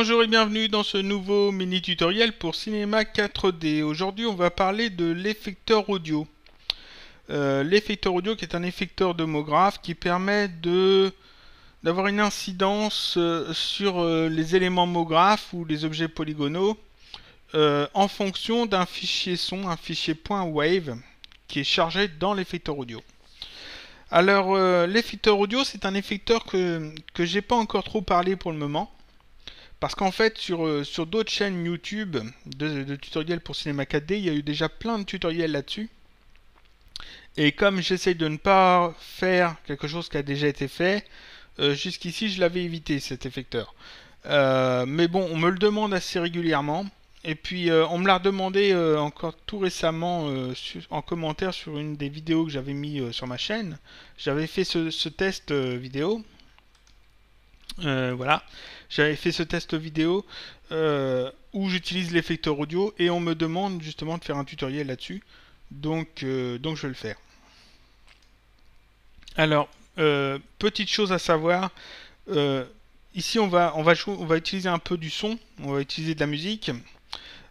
Bonjour et bienvenue dans ce nouveau mini tutoriel pour Cinema 4D. Aujourd'hui on va parler de l'effecteur audio. Euh, l'effecteur audio qui est un effecteur de Mographe qui permet d'avoir une incidence euh, sur euh, les éléments homographes ou les objets polygonaux en fonction d'un fichier son, un fichier point qui est chargé dans l'effecteur audio. Alors l'effecteur audio c'est un effecteur que, que j'ai pas encore trop parlé pour le moment parce qu'en fait, sur, euh, sur d'autres chaînes YouTube de, tutoriels pour cinéma 4D, il y a eu déjà plein de tutoriels là-dessus. Et comme j'essaye de ne pas faire quelque chose qui a déjà été fait, euh, jusqu'ici je l'avais évité cet effecteur. Euh, mais bon, on me le demande assez régulièrement. Et puis on me l'a redemandé encore tout récemment en commentaire sur une des vidéos que j'avais mis sur ma chaîne. J'avais fait ce test vidéo euh, voilà, j'avais fait ce test vidéo euh, où j'utilise l'effecteur audio et on me demande justement de faire un tutoriel là-dessus. Donc, euh, donc je vais le faire. Alors, petite chose à savoir, ici on va, on, va on va utiliser un peu du son, on va utiliser de la musique,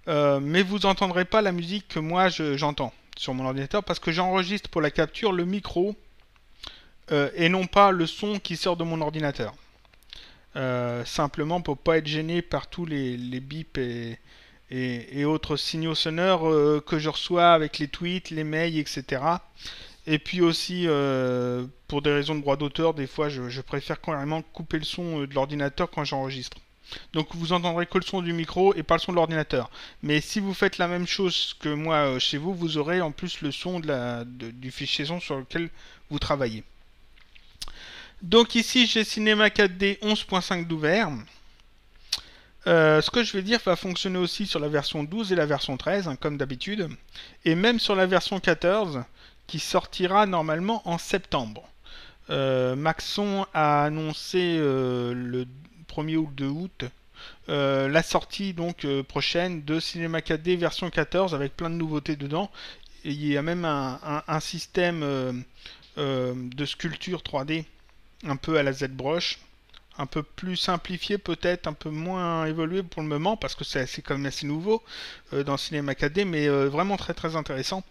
mais vous n'entendrez pas la musique que moi j'entends sur mon ordinateur parce que j'enregistre pour la capture le micro et non pas le son qui sort de mon ordinateur. Euh, simplement pour pas être gêné par tous les, bips et, autres signaux sonores euh, que je reçois avec les tweets, les mails, etc. Et puis aussi, euh, pour des raisons de droit d'auteur, des fois je, préfère carrément couper le son de l'ordinateur quand j'enregistre. Donc vous entendrez que le son du micro et pas le son de l'ordinateur. Mais si vous faites la même chose que moi chez vous, vous aurez en plus le son de la, du fichier son sur lequel vous travaillez. Donc ici, j'ai Cinema 4D 11.5 d'ouvert. Euh, ce que je vais dire va fonctionner aussi sur la version 12 et la version 13, hein, comme d'habitude, et même sur la version 14, qui sortira normalement en septembre. Euh, Maxon a annoncé euh, le 1er août août la sortie donc prochaine de Cinema 4D version 14 avec plein de nouveautés dedans. il y a même un, un système de sculpture 3D un peu à la z un peu plus simplifié peut-être, un peu moins évolué pour le moment, parce que c'est quand même assez nouveau euh, dans Cinema 4D, mais euh, vraiment très très intéressant.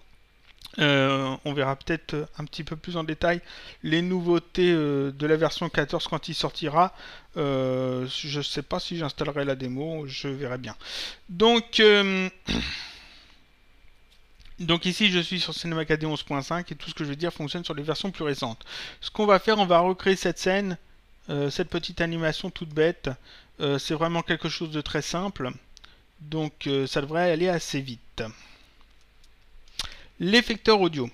Euh, on verra peut-être un petit peu plus en détail les nouveautés de la version 14 quand il sortira. je ne sais pas si j'installerai la démo, je verrai bien. Donc... Donc ici, je suis sur Cinema 4D 11.5 et tout ce que je vais dire fonctionne sur les versions plus récentes. Ce qu'on va faire, on va recréer cette scène, euh, cette petite animation toute bête. Euh, c'est vraiment quelque chose de très simple. Donc euh, ça devrait aller assez vite. L'effecteur audio.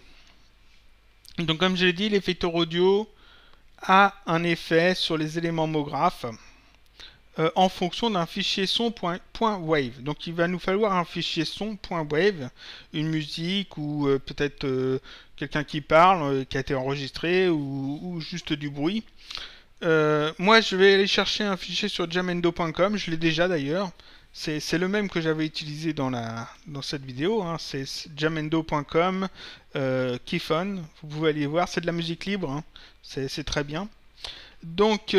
Donc comme je l'ai dit, l'effecteur audio a un effet sur les éléments homographes. Euh, en fonction d'un fichier son.wave. Donc il va nous falloir un fichier son.wave, une musique ou euh, peut-être euh, quelqu'un qui parle, qui a été enregistré ou, juste du bruit. moi je vais aller chercher un fichier sur jamendo.com, je l'ai déjà d'ailleurs. C'est le même que j'avais utilisé dans, la, dans cette vidéo, hein. c'est jamendo.com, Keyphone, vous pouvez aller voir, c'est de la musique libre, hein. c'est très bien. Donc,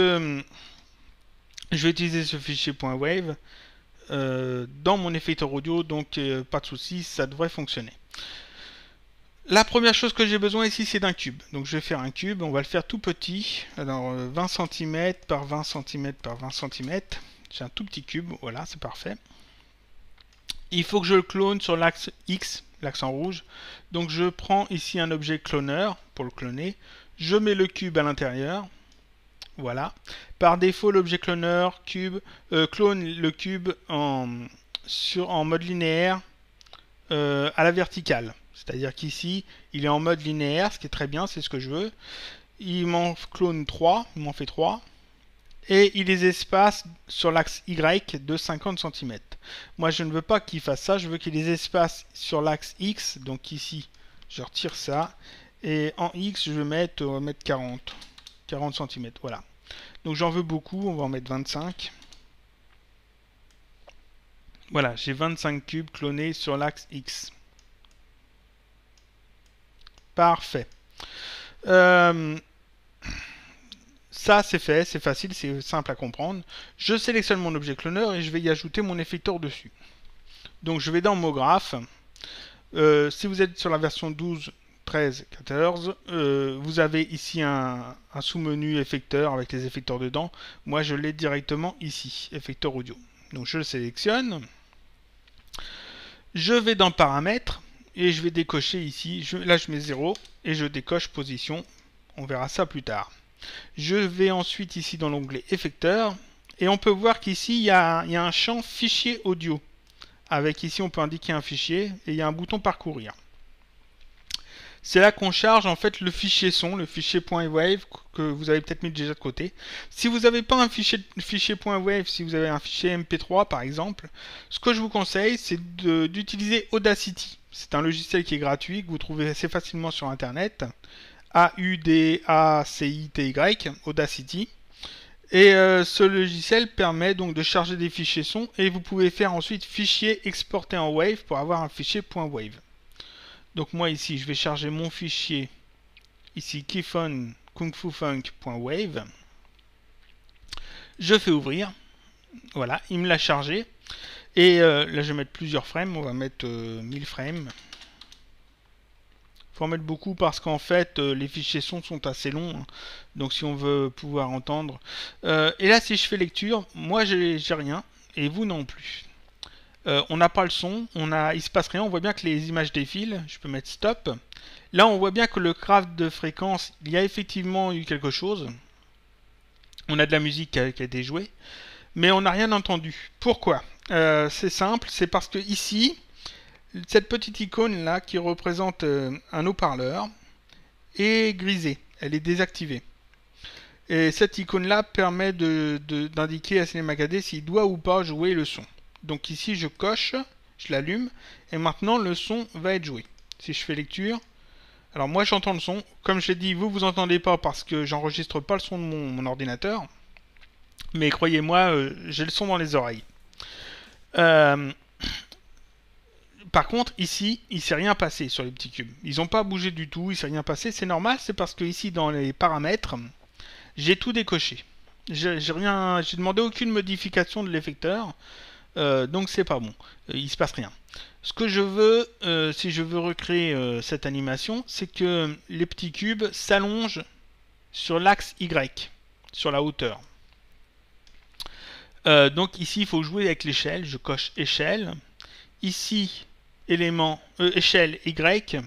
je vais utiliser ce fichier .wave euh, dans mon effecteur audio, donc euh, pas de souci, ça devrait fonctionner. La première chose que j'ai besoin ici, c'est d'un cube. Donc je vais faire un cube, on va le faire tout petit. Alors 20 euh, cm par 20 cm par 20 cm. C'est un tout petit cube, voilà, c'est parfait. Il faut que je le clone sur l'axe X, l'axe en rouge. Donc je prends ici un objet cloneur pour le cloner. Je mets le cube à l'intérieur. Voilà. Par défaut, l'objet cloneur cube, euh, clone le cube en, sur, en mode linéaire euh, à la verticale. C'est-à-dire qu'ici, il est en mode linéaire, ce qui est très bien, c'est ce que je veux. Il m'en clone 3, il m'en fait 3. Et il les espace sur l'axe Y de 50 cm. Moi, je ne veux pas qu'il fasse ça, je veux qu'il les espace sur l'axe X. Donc ici, je retire ça. Et en X, je vais mettre, euh, mettre 40. 40 cm, voilà. Donc j'en veux beaucoup, on va en mettre 25. Voilà, j'ai 25 cubes clonés sur l'axe X. Parfait. Euh, ça, c'est fait, c'est facile, c'est simple à comprendre. Je sélectionne mon objet cloneur et je vais y ajouter mon effecteur dessus. Donc je vais dans mon euh, si vous êtes sur la version 12, 13, 14. Euh, vous avez ici un, sous-menu effecteur avec les effecteurs dedans. Moi, je l'ai directement ici, effecteur audio. Donc, je le sélectionne. Je vais dans paramètres et je vais décocher ici. Je, là, je mets 0 et je décoche position. On verra ça plus tard. Je vais ensuite ici dans l'onglet effecteur et on peut voir qu'ici, il y a un champ fichier audio. Avec ici, on peut indiquer un fichier et il y a un bouton parcourir. C'est là qu'on charge en fait le fichier son, le fichier .wave que vous avez peut-être mis déjà de côté. Si vous n'avez pas un fichier, fichier si vous avez un fichier MP3 par exemple, ce que je vous conseille c'est d'utiliser Audacity. C'est un logiciel qui est gratuit, que vous trouvez assez facilement sur internet. A-U-D-A-C-I-T-Y, Audacity. Et euh, ce logiciel permet donc de charger des fichiers son et vous pouvez faire ensuite fichier exporté en wave pour avoir un fichier .wave. Donc moi ici, je vais charger mon fichier, ici keyfun kungfufunk.wave. Je fais ouvrir. Voilà, il me l'a chargé. Et euh, là, je vais mettre plusieurs frames. On va mettre 1000 euh, frames. faut en mettre beaucoup parce qu'en fait, euh, les fichiers sons sont assez longs. Hein. donc si on veut pouvoir entendre. et là, si je fais lecture, moi, j'ai rien. Et vous non plus. Euh, on n'a pas le son, on a, il se passe rien, on voit bien que les images défilent, je peux mettre stop. Là, on voit bien que le craft de fréquence, il y a effectivement eu quelque chose. On a de la musique qui a, été jouée, mais on n'a rien entendu. Pourquoi euh, C'est simple, c'est parce que ici, cette petite icône là qui représente euh, un haut-parleur est grisée, elle est désactivée. Et cette icône là permet d'indiquer à Cinéma s'il doit ou pas jouer le son. Donc ici, je coche, je l'allume, et maintenant le son va être joué. Si je fais lecture, alors moi j'entends le son. Comme je l'ai dit, vous vous entendez pas parce que j'enregistre pas le son de mon, ordinateur. Mais croyez-moi, euh, j'ai le son dans les oreilles. Euh, par contre, ici, il s'est rien passé sur les petits cubes. Ils n'ont pas bougé du tout, il s'est rien passé. C'est normal, c'est parce que ici dans les paramètres, j'ai tout décoché. J'ai rien, j'ai demandé aucune modification de l'effecteur. Euh, donc c'est pas bon, euh, il se passe rien. Ce que je veux, euh, si je veux recréer cette animation, c'est que les petits cubes s'allongent sur l'axe Y, sur la hauteur. donc ici, il faut jouer avec l'échelle, je coche échelle. Ici, élément, échelle Y,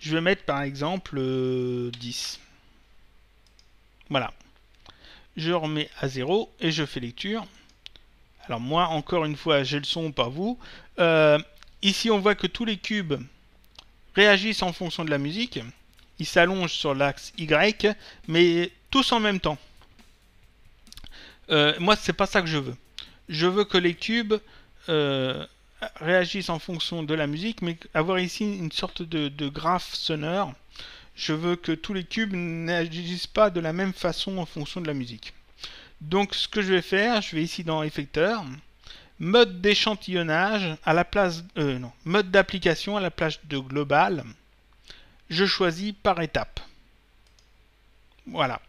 je vais mettre par exemple 10. Voilà. Je remets à 0 et je fais lecture alors moi encore une fois j'ai le son, pas vous. Euh, ici on voit que tous les cubes réagissent en fonction de la musique. Ils s'allongent sur l'axe Y, mais tous en même temps. Moi, euh, moi c'est pas ça que je veux. Je veux que les cubes euh, réagissent en fonction de la musique, mais avoir ici une sorte de, de graphe sonore. Je veux que tous les cubes n'agissent pas de la même façon en fonction de la musique. Donc ce que je vais faire, je vais ici dans effecteur, mode d'échantillonnage à la place euh, non, mode d'application à la place de global. Je choisis par étape. Voilà.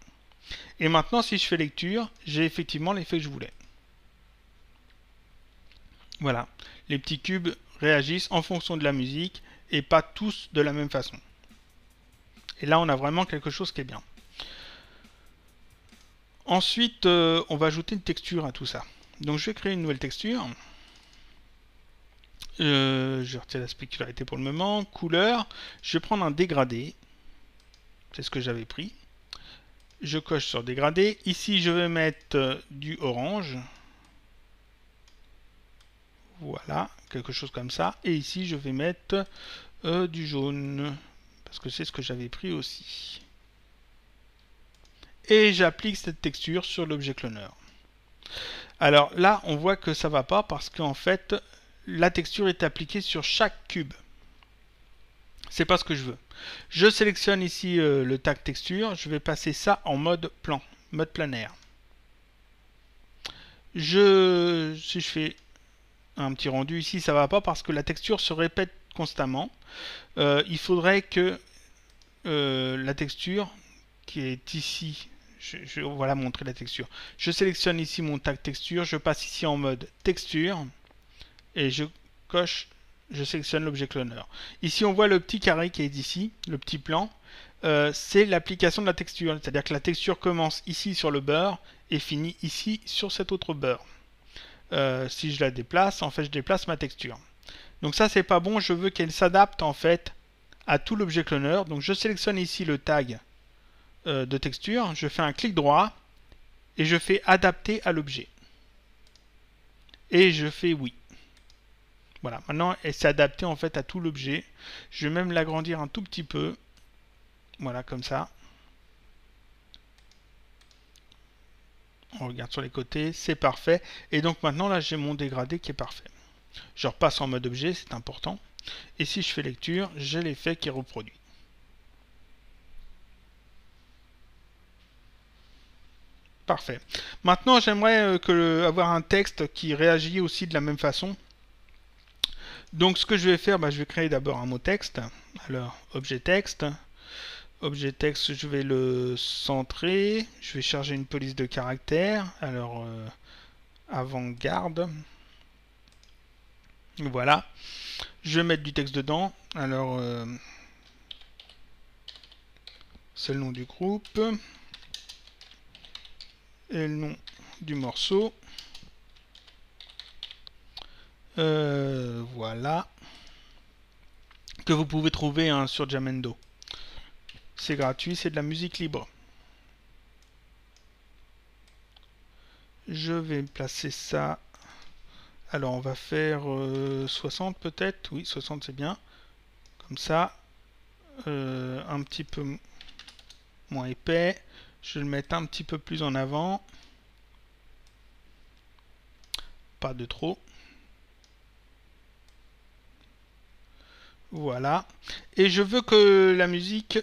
Et maintenant si je fais lecture, j'ai effectivement l'effet que je voulais. Voilà. Les petits cubes réagissent en fonction de la musique et pas tous de la même façon. Et là on a vraiment quelque chose qui est bien. Ensuite, euh, on va ajouter une texture à tout ça. Donc je vais créer une nouvelle texture. Euh, je retire la specularité pour le moment. Couleur, je vais prendre un dégradé. C'est ce que j'avais pris. Je coche sur dégradé. Ici, je vais mettre euh, du orange. Voilà, quelque chose comme ça. Et ici, je vais mettre du jaune. Parce que c'est ce que j'avais pris aussi et j'applique cette texture sur l'objet cloneur. Alors là, on voit que ça va pas parce qu'en fait, la texture est appliquée sur chaque cube. C'est pas ce que je veux. Je sélectionne ici euh, le tag texture, je vais passer ça en mode plan, mode planaire. Je, si je fais un petit rendu ici, ça va pas parce que la texture se répète constamment. Euh, il faudrait que euh, la texture qui est ici je, voilà, montrer la texture. Je sélectionne ici mon tag texture, je passe ici en mode texture, et je coche, je sélectionne l'objet cloneur. Ici, on voit le petit carré qui est ici, le petit plan. Euh, c'est l'application de la texture, c'est-à-dire que la texture commence ici sur le beurre et finit ici sur cet autre beurre. Euh, si je la déplace, en fait, je déplace ma texture. Donc ça, c'est pas bon, je veux qu'elle s'adapte en fait à tout l'objet cloneur. Donc je sélectionne ici le tag euh, de texture, je fais un clic droit et je fais adapter à l'objet. Et je fais oui. Voilà, maintenant elle s'est adaptée en fait à tout l'objet. Je vais même l'agrandir un tout petit peu. Voilà, comme ça. On regarde sur les côtés, c'est parfait. Et donc maintenant là j'ai mon dégradé qui est parfait. Je repasse en mode objet, c'est important. Et si je fais lecture, j'ai l'effet qui est reproduit. Parfait. Maintenant, j'aimerais euh, avoir un texte qui réagit aussi de la même façon. Donc, ce que je vais faire, bah, je vais créer d'abord un mot texte. Alors, objet texte. Objet texte, je vais le centrer. Je vais charger une police de caractère. Alors, euh, avant-garde. Voilà. Je vais mettre du texte dedans. Alors, euh, c'est le nom du groupe et le nom du morceau. Euh, voilà. Que vous pouvez trouver hein, sur Jamendo. C'est gratuit, c'est de la musique libre. Je vais placer ça. Alors on va faire 60 euh, peut-être. Oui, 60 c'est bien. Comme ça. Euh, un petit peu moins épais. Je vais le mettre un petit peu plus en avant. Pas de trop. Voilà. Et je veux que la musique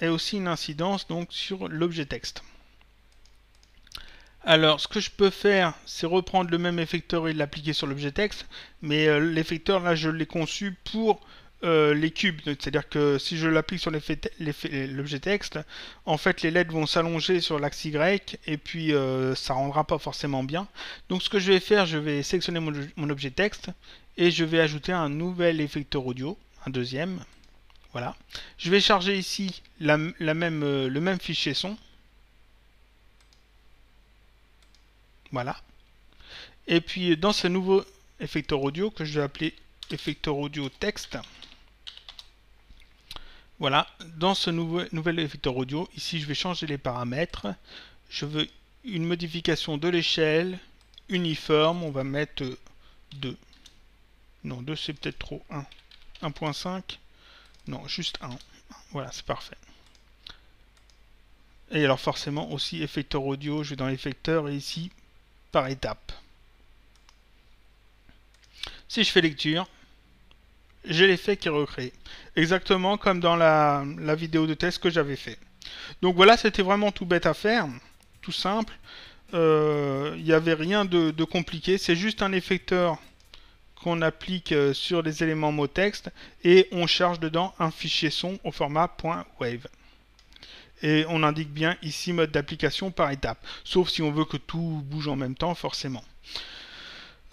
ait aussi une incidence donc sur l'objet texte. Alors, ce que je peux faire, c'est reprendre le même effecteur et l'appliquer sur l'objet texte, mais euh, l'effecteur, là, je l'ai conçu pour euh, les cubes. C'est-à-dire que si je l'applique sur l'objet texte, en fait les lettres vont s'allonger sur l'axe Y et puis euh, ça rendra pas forcément bien. Donc ce que je vais faire, je vais sélectionner mon, objet texte et je vais ajouter un nouvel effecteur audio, un deuxième. Voilà. Je vais charger ici même, euh, le même fichier son. Voilà. Et puis dans ce nouveau effecteur audio que je vais appeler effecteur audio texte, voilà, dans ce nouveau, nouvel effecteur audio, ici je vais changer les paramètres. Je veux une modification de l'échelle, uniforme, on va mettre 2. Non, 2 c'est peut-être trop, 1. 1.5 Non, juste 1. Voilà, c'est parfait. Et alors forcément aussi effecteur audio, je vais dans l'effecteur et ici par étape. Si je fais lecture, j'ai l'effet qui est Exactement comme dans la, vidéo de test que j'avais fait. Donc voilà, c'était vraiment tout bête à faire, tout simple. Il euh, n'y avait rien de, compliqué, c'est juste un effecteur qu'on applique euh, sur les éléments mot texte et on charge dedans un fichier son au format .wave. Et on indique bien ici mode d'application par étape, sauf si on veut que tout bouge en même temps forcément.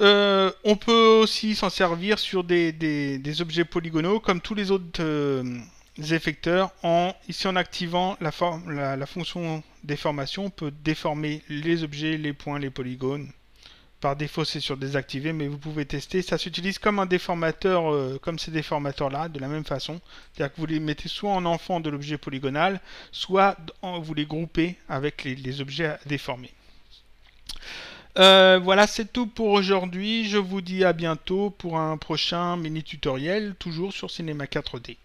Euh, on peut aussi s'en servir sur des, objets polygonaux comme tous les autres euh, effecteurs. ici en activant la, fonction déformation, on peut déformer les objets, les points, les polygones. Par défaut c'est sur désactiver mais vous pouvez tester. Ça s'utilise comme un déformateur, euh, comme ces déformateurs là, de la même façon. C'est-à-dire que vous les mettez soit en enfant de l'objet polygonal, soit vous les groupez avec les, les objets à déformer. Euh, voilà, c'est tout pour aujourd'hui. Je vous dis à bientôt pour un prochain mini tutoriel, toujours sur Cinéma 4D.